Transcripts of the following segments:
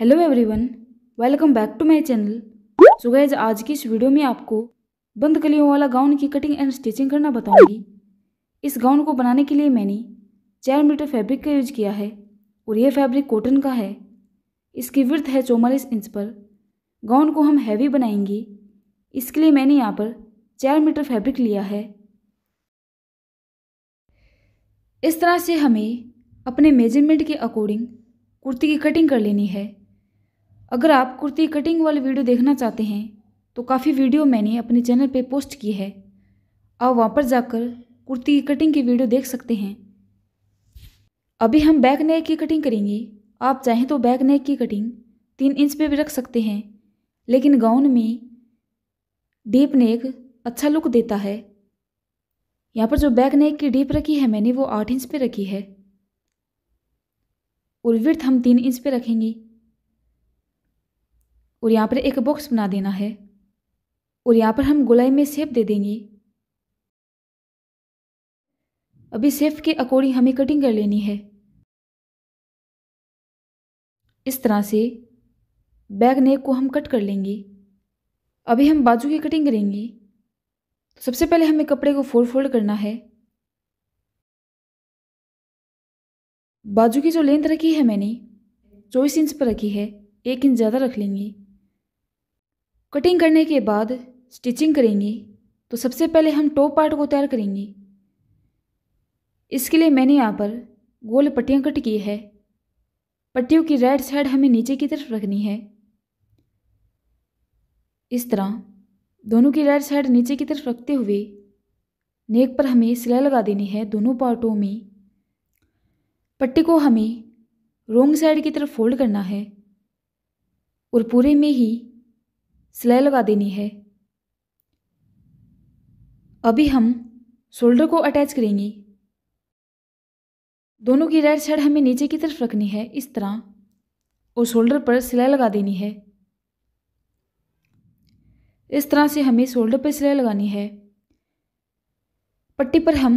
hello everyone welcome back to my channel so guys आज की इस वीडियो में आपको बंद कलियों वाला गाउन की कटिंग एंड स्टिचिंग करना बताऊंगी इस गाउन को बनाने के लिए मैंने चार मीटर फैब्रिक का यूज किया है और यह फैब्रिक कॉटन का है इसकी विर्थ है चौवालीस इंच पर गाउन को हम हैवी बनाएंगे इसके लिए मैंने यहाँ पर चार मीटर फैब्रिक लिया है इस तरह से हमें अपने मेजरमेंट के अकॉर्डिंग कुर्ती की कटिंग कर लेनी है अगर आप कुर्ती कटिंग वाली वीडियो देखना चाहते हैं तो काफ़ी वीडियो मैंने अपने चैनल पे पोस्ट की है आप वहाँ पर जाकर कुर्ती की कटिंग की वीडियो देख सकते हैं अभी हम बैक नेक की कटिंग करेंगे आप चाहें तो बैक नेक की कटिंग तीन इंच पे भी रख सकते हैं लेकिन गाउन में डीप नेक अच्छा लुक देता है यहाँ पर जो बैक नेक की डीप रखी है मैंने वो आठ इंच पर रखी है और विर्थ हम तीन इंच पर रखेंगे और यहाँ पर एक बॉक्स बना देना है और यहाँ पर हम गोलाई में सेफ दे देंगे अभी सेफ के अकॉर्डिंग हमें कटिंग कर लेनी है इस तरह से बैग नेक को हम कट कर लेंगे अभी हम बाजू की कटिंग करेंगे तो सबसे पहले हमें कपड़े को फोल्ड फोल्ड करना है बाजू की जो लेंथ रखी है मैंने चौबीस इंच पर रखी है एक इंच ज़्यादा रख लेंगे कटिंग करने के बाद स्टिचिंग करेंगे तो सबसे पहले हम टॉप पार्ट को तैयार करेंगे इसके लिए मैंने यहाँ पर गोल पट्टियाँ कट की है पट्टियों की राइट साइड हमें नीचे की तरफ रखनी है इस तरह दोनों की राइट साइड नीचे की तरफ रखते हुए नेक पर हमें सिलाई लगा देनी है दोनों पार्टों में पट्टी को हमें रोंग साइड की तरफ फोल्ड करना है और पूरे में ही सिलाई लगा देनी है अभी हम शोल्डर को अटैच करेंगे दोनों की राइट साइड हमें नीचे की तरफ रखनी है इस तरह और शोल्डर पर सिलाई लगा देनी है इस तरह से हमें शोल्डर पर सिलाई लगानी है पट्टी पर हम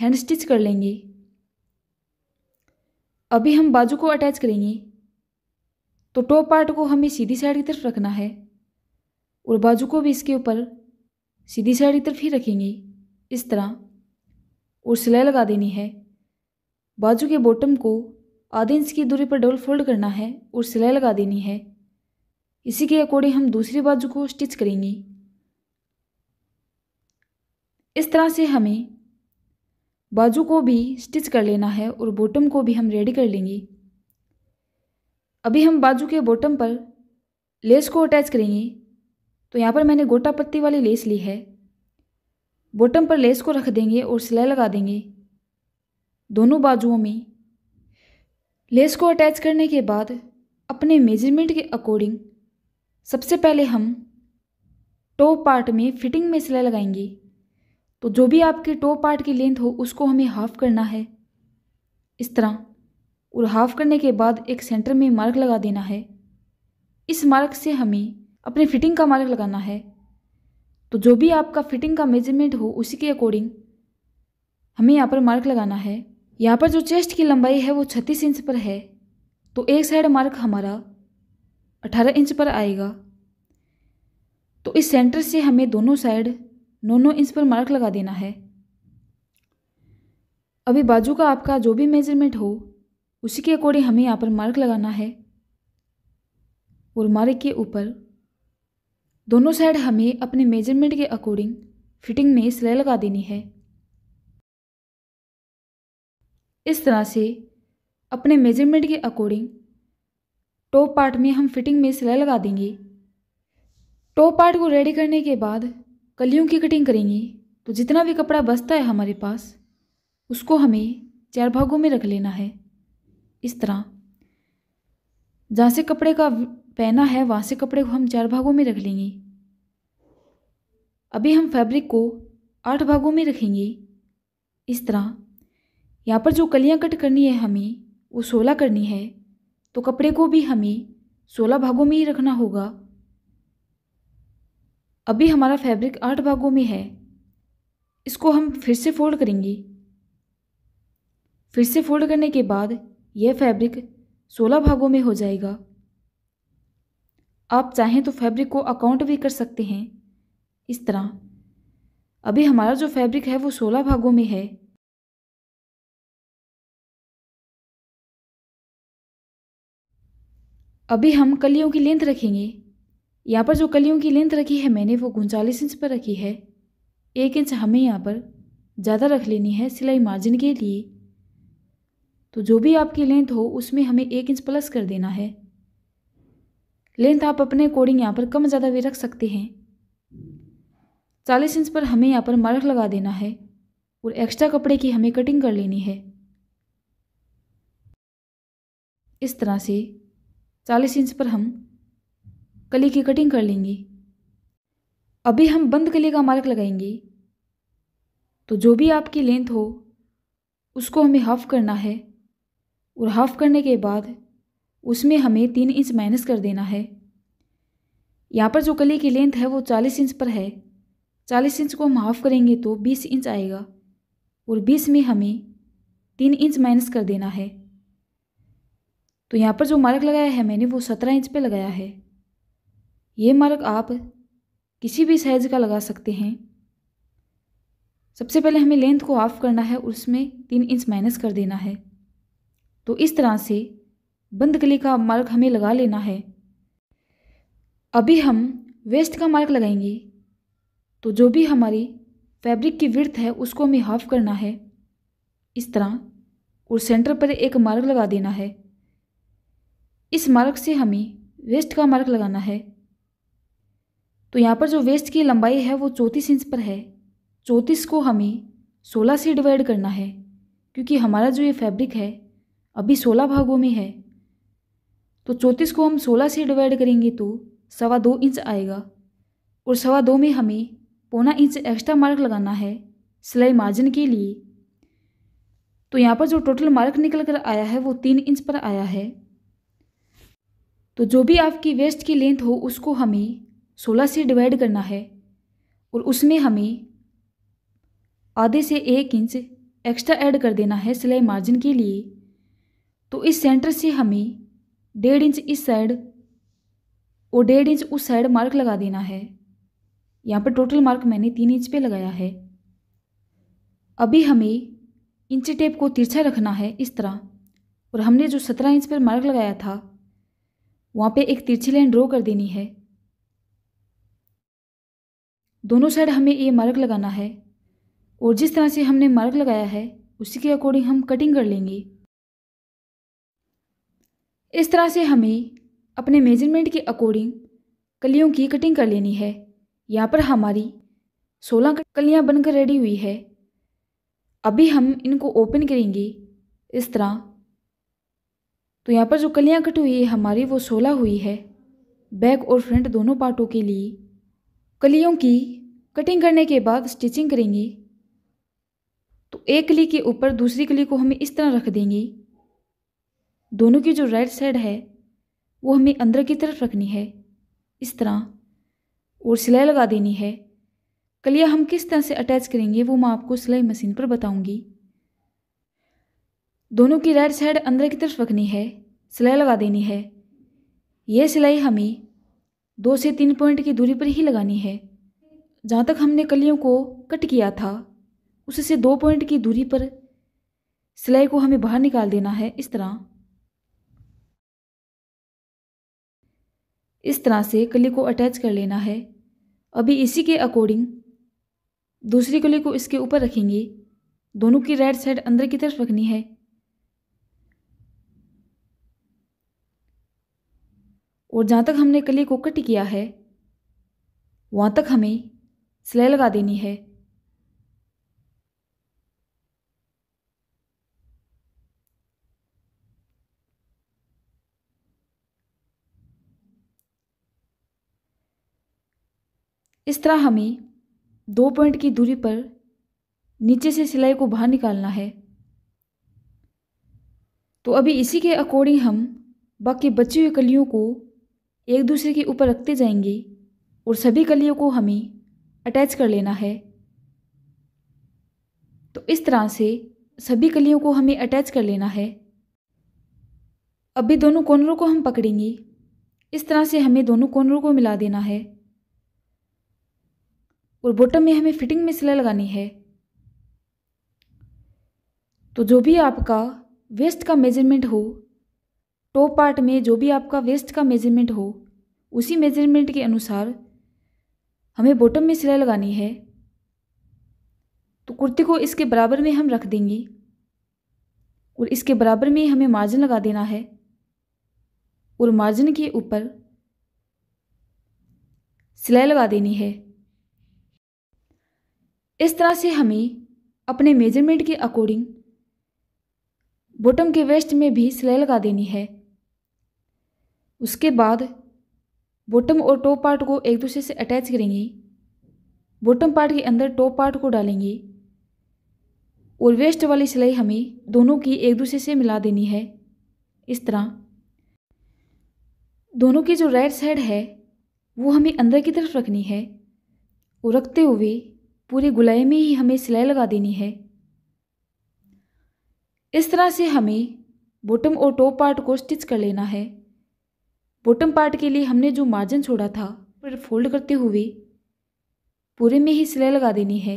हैंड स्टिच कर लेंगे अभी हम बाजू को अटैच करेंगे तो टॉप पार्ट को हमें सीधी साइड की तरफ रखना है और बाजू को भी इसके ऊपर सीधी साइड की तरफ ही रखेंगे इस तरह और सिलाई लगा देनी है बाजू के बॉटम को आधे इंच की दूरी पर डबल फोल्ड करना है और सिलाई लगा देनी है इसी के अकॉर्डिंग हम दूसरी बाजू को स्टिच करेंगे इस तरह से हमें बाजू को भी स्टिच कर लेना है और बॉटम को भी हम रेडी कर लेंगे अभी हम बाजू के बॉटम पर लेस को अटैच करेंगे तो यहाँ पर मैंने गोटा पत्ती वाली लेस ली है बॉटम पर लेस को रख देंगे और सिलाई लगा देंगे दोनों बाजुओं में लेस को अटैच करने के बाद अपने मेजरमेंट के अकॉर्डिंग सबसे पहले हम टॉप पार्ट में फिटिंग में सिलाई लगाएंगे तो जो भी आपके टॉप पार्ट की लेंथ हो उसको हमें हाफ़ करना है इस तरह और हाफ़ करने के बाद एक सेंटर में मार्क लगा देना है इस मार्क से हमें अपने फिटिंग का मार्क लगाना है तो जो भी आपका फिटिंग का मेजरमेंट हो उसी के अकॉर्डिंग हमें यहाँ पर मार्क लगाना है यहाँ पर जो चेस्ट की लंबाई है वो छत्तीस इंच पर है तो एक साइड मार्क हमारा अठारह इंच पर आएगा तो इस सेंटर से हमें दोनों साइड नौ नौ इंच पर मार्क लगा देना है अभी बाजू का आपका जो भी मेजरमेंट हो उसी के अकॉर्डिंग हमें यहाँ पर मार्क लगाना है और मार्क के ऊपर दोनों साइड हमें अपने मेजरमेंट के अकॉर्डिंग फिटिंग में सिलाई लगा देनी है इस तरह से अपने मेजरमेंट के अकॉर्डिंग टॉप पार्ट में हम फिटिंग में सिलाई लगा देंगे टॉप पार्ट को रेडी करने के बाद कलियों की कटिंग करेंगे तो जितना भी कपड़ा बचता है हमारे पास उसको हमें चार भागों में रख लेना है इस तरह जहाँ से कपड़े का पहना है वहाँ से कपड़े को हम चार भागों में रख लेंगे अभी हम फैब्रिक को आठ भागों में रखेंगे इस तरह यहाँ पर जो कलियाँ कट करनी है हमें वो सोलह करनी है तो कपड़े को भी हमें सोलह भागों में ही रखना होगा अभी हमारा फैब्रिक आठ भागों में है इसको हम फिर से फोल्ड करेंगे फिर से फोल्ड करने के बाद यह फैब्रिक सोलह भागों में हो जाएगा आप चाहें तो फैब्रिक को अकाउंट भी कर सकते हैं इस तरह अभी हमारा जो फैब्रिक है वो सोलह भागों में है अभी हम कलियों की लेंथ रखेंगे यहाँ पर जो कलियों की लेंथ रखी है मैंने वो उनचालीस इंच पर रखी है एक इंच हमें यहाँ पर ज़्यादा रख लेनी है सिलाई मार्जिन के लिए तो जो भी आपकी लेंथ हो उसमें हमें एक इंच प्लस कर देना है लेंथ आप अपने अकॉर्डिंग यहाँ पर कम ज़्यादा भी रख सकते हैं चालीस इंच पर हमें यहाँ पर मार्क लगा देना है और एक्स्ट्रा कपड़े की हमें कटिंग कर लेनी है इस तरह से चालीस इंच पर हम कली की कटिंग कर लेंगे अभी हम बंद कली का मार्क लगाएंगे तो जो भी आपकी लेंथ हो उसको हमें हाफ़ करना है और हाफ़ करने के बाद उसमें हमें तीन इंच माइनस कर देना है यहाँ पर जो कली की लेंथ है वो चालीस इंच पर है चालीस इंच को हम हाफ करेंगे तो बीस इंच आएगा और बीस में हमें तीन इंच माइनस कर देना है तो यहाँ पर जो मार्क लगाया है मैंने वो सत्रह इंच पे लगाया है ये मार्क आप किसी भी साइज़ का लगा सकते हैं सबसे पहले हमें लेंथ को हाफ करना है और उसमें तीन इंच माइनस कर देना है तो इस तरह से बंद गली का मार्क हमें लगा लेना है अभी हम वेस्ट का मार्क लगाएंगे तो जो भी हमारी फैब्रिक की विर्थ है उसको हमें हाफ करना है इस तरह और सेंटर पर एक मार्ग लगा देना है इस मार्ग से हमें वेस्ट का मार्ग लगाना है तो यहाँ पर जो वेस्ट की लंबाई है वो चौंतीस इंच पर है चौंतीस को हमें सोलह से डिवाइड करना है क्योंकि हमारा जो ये फैब्रिक है अभी सोलह भागों में है तो चौंतीस को हम सोलह से डिवाइड करेंगे तो सवा दो इंच आएगा और सवा दो में हमें पौना इंच एक्स्ट्रा मार्क लगाना है सिलाई मार्जिन के लिए तो यहाँ पर जो टोटल मार्क निकल कर आया है वो तीन इंच पर आया है तो जो भी आपकी वेस्ट की लेंथ हो उसको हमें सोलह से डिवाइड करना है और उसमें हमें आधे से एक इंच एक्स्ट्रा ऐड कर देना है सिलाई मार्जिन के लिए तो इस सेंटर से हमें डेढ़ इंच इस साइड और डेढ़ इंच उस साइड मार्क लगा देना है यहाँ पर टोटल मार्क मैंने तीन इंच पे लगाया है अभी हमें इंच टेप को तिरछा रखना है इस तरह और हमने जो सत्रह इंच पर मार्क लगाया था वहाँ पे एक तिरछी लाइन ड्रॉ कर देनी है दोनों साइड हमें ये मार्क लगाना है और जिस तरह से हमने मार्क लगाया है उसी के अकॉर्डिंग हम कटिंग कर लेंगे इस तरह से हमें अपने मेजरमेंट के अकॉर्डिंग कलियों की कटिंग कर लेनी है यहाँ पर हमारी सोलह कलियाँ बनकर रेडी हुई है अभी हम इनको ओपन करेंगे इस तरह तो यहाँ पर जो कलियाँ कट हुई है हमारी वो सोलह हुई है बैक और फ्रंट दोनों पार्टों के लिए कलियों की कटिंग करने के बाद स्टिचिंग करेंगे तो एक कली के ऊपर दूसरी कली को हमें इस तरह रख देंगे दोनों की जो राइट साइड है वो हमें अंदर की तरफ रखनी है इस तरह और सिलाई लगा देनी है कलिया हम किस तरह से अटैच करेंगे वो मैं आपको सिलाई मशीन पर बताऊंगी दोनों की राइट साइड अंदर की तरफ रखनी है सिलाई लगा देनी है यह सिलाई हमें दो से तीन पॉइंट की दूरी पर ही लगानी है जहाँ तक हमने कलियों को कट किया था उससे दो पॉइंट की दूरी पर सिलाई को हमें बाहर निकाल देना है इस तरह इस तरह से कली को अटैच कर लेना है अभी इसी के अकॉर्डिंग दूसरी कली को इसके ऊपर रखेंगे दोनों की राइट साइड अंदर की तरफ रखनी है और जहाँ तक हमने कली को कट किया है वहाँ तक हमें सिलाई लगा देनी है इस तरह हमें दो पॉइंट की दूरी पर नीचे से सिलाई को बाहर निकालना है तो अभी इसी के अकॉर्डिंग हम बाकी बची हुई कलियों को एक दूसरे के ऊपर रखते जाएंगे और सभी कलियों को हमें अटैच कर लेना है तो इस तरह से सभी कलियों को हमें अटैच कर लेना है अभी दोनों कॉर्नरों को हम पकड़ेंगे इस तरह से हमें दोनों कॉर्नरों को मिला देना है और बॉटम में हमें फिटिंग में सिलाई लगानी है तो जो भी आपका वेस्ट का मेजरमेंट हो टॉप पार्ट में जो भी आपका वेस्ट का मेजरमेंट हो उसी मेजरमेंट के अनुसार हमें बॉटम में सिलाई लगानी है तो कुर्ती को इसके बराबर में हम रख देंगे और इसके बराबर में हमें मार्जिन लगा देना है और मार्जिन के ऊपर सिलाई लगा देनी है इस तरह से हमें अपने मेजरमेंट के अकॉर्डिंग बॉटम के वेस्ट में भी सिलाई लगा देनी है उसके बाद बॉटम और टॉप पार्ट को एक दूसरे से अटैच करेंगे बॉटम पार्ट के अंदर टॉप पार्ट को डालेंगे और वेस्ट वाली सिलाई हमें दोनों की एक दूसरे से मिला देनी है इस तरह दोनों की जो राइट साइड है वो हमें अंदर की तरफ रखनी है और रखते हुए पूरे गुलाई में ही हमें सिलाई लगा देनी है इस तरह से हमें बॉटम और टॉप पार्ट को स्टिच कर लेना है बॉटम पार्ट के लिए हमने जो मार्जिन छोड़ा था पर फोल्ड करते हुए पूरे में ही सिलाई लगा देनी है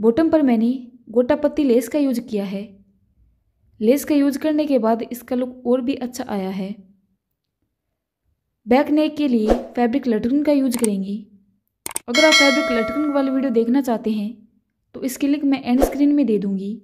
बॉटम पर मैंने गोटा पत्ती लेस का यूज किया है लेस का यूज करने के बाद इसका लुक और भी अच्छा आया है बैक नेक के लिए फैब्रिक लटकन का यूज करेंगी अगर आप फैब्रिक लटकन वाली वीडियो देखना चाहते हैं तो इसकी लिंक मैं एंड स्क्रीन में दे दूँगी